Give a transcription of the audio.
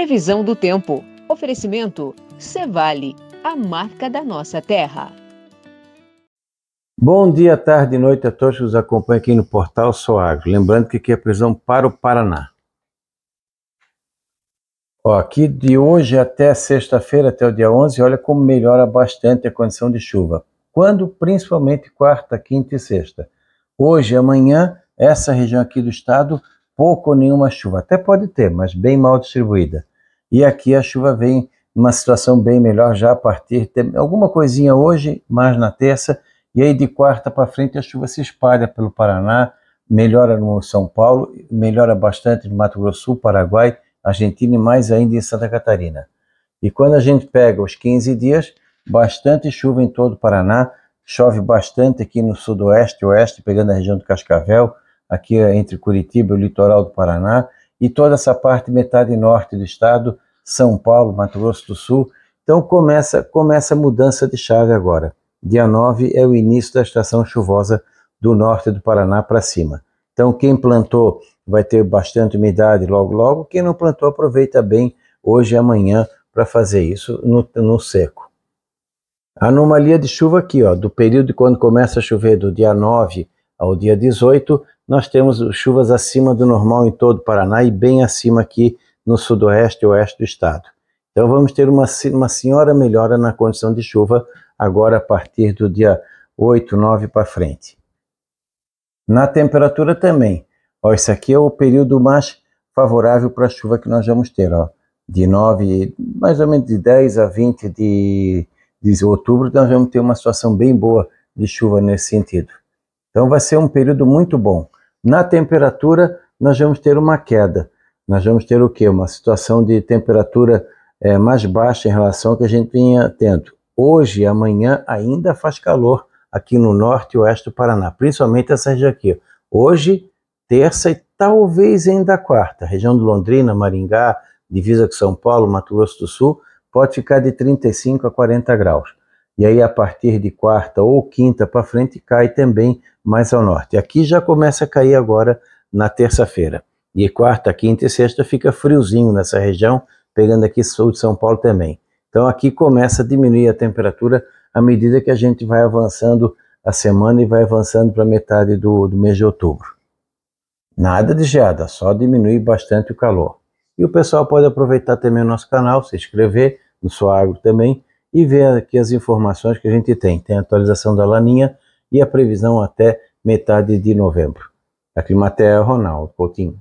Previsão do tempo. Oferecimento Cevale, a marca da nossa terra. Bom dia, tarde e noite a todos que nos acompanham aqui no Portal Soagro. Lembrando que aqui é a previsão para o Paraná. Ó, aqui de hoje até sexta-feira, até o dia 11, olha como melhora bastante a condição de chuva. Quando? Principalmente quarta, quinta e sexta. Hoje, amanhã, essa região aqui do estado pouco ou nenhuma chuva. Até pode ter, mas bem mal distribuída. E aqui a chuva vem numa situação bem melhor já a partir de alguma coisinha hoje, mais na terça, e aí de quarta para frente a chuva se espalha pelo Paraná, melhora no São Paulo, melhora bastante no Mato Grosso, Sul, Paraguai, Argentina e mais ainda em Santa Catarina. E quando a gente pega os 15 dias, bastante chuva em todo o Paraná, chove bastante aqui no sudoeste, oeste, pegando a região do Cascavel, aqui entre Curitiba e o litoral do Paraná, e toda essa parte, metade norte do estado, São Paulo, Mato Grosso do Sul. Então começa, começa a mudança de chave agora. Dia 9 é o início da estação chuvosa do norte do Paraná para cima. Então quem plantou vai ter bastante umidade logo logo, quem não plantou aproveita bem hoje e amanhã para fazer isso no, no seco. anomalia de chuva aqui, ó, do período quando começa a chover do dia 9 ao dia 18, nós temos chuvas acima do normal em todo o Paraná e bem acima aqui no sudoeste e oeste do estado. Então vamos ter uma, uma senhora melhora na condição de chuva agora a partir do dia 8, 9 para frente. Na temperatura também. Ó, esse aqui é o período mais favorável para a chuva que nós vamos ter. Ó. De 9, mais ou menos de 10 a 20 de, de outubro, nós vamos ter uma situação bem boa de chuva nesse sentido. Então vai ser um período muito bom. Na temperatura, nós vamos ter uma queda. Nós vamos ter o quê? Uma situação de temperatura é, mais baixa em relação ao que a gente vinha tendo. Hoje e amanhã ainda faz calor aqui no norte e oeste do Paraná, principalmente essa região aqui. Hoje, terça e talvez ainda quarta. região de Londrina, Maringá, divisa com São Paulo, Mato Grosso do Sul, pode ficar de 35 a 40 graus e aí a partir de quarta ou quinta para frente cai também mais ao norte. Aqui já começa a cair agora na terça-feira. E quarta, quinta e sexta fica friozinho nessa região, pegando aqui sul de São Paulo também. Então aqui começa a diminuir a temperatura à medida que a gente vai avançando a semana e vai avançando para metade do, do mês de outubro. Nada de geada, só diminui bastante o calor. E o pessoal pode aproveitar também o nosso canal, se inscrever no Suagro também, e ver aqui as informações que a gente tem. Tem a atualização da Laninha e a previsão até metade de novembro. Aqui, Matéria Ronaldo Coutinho.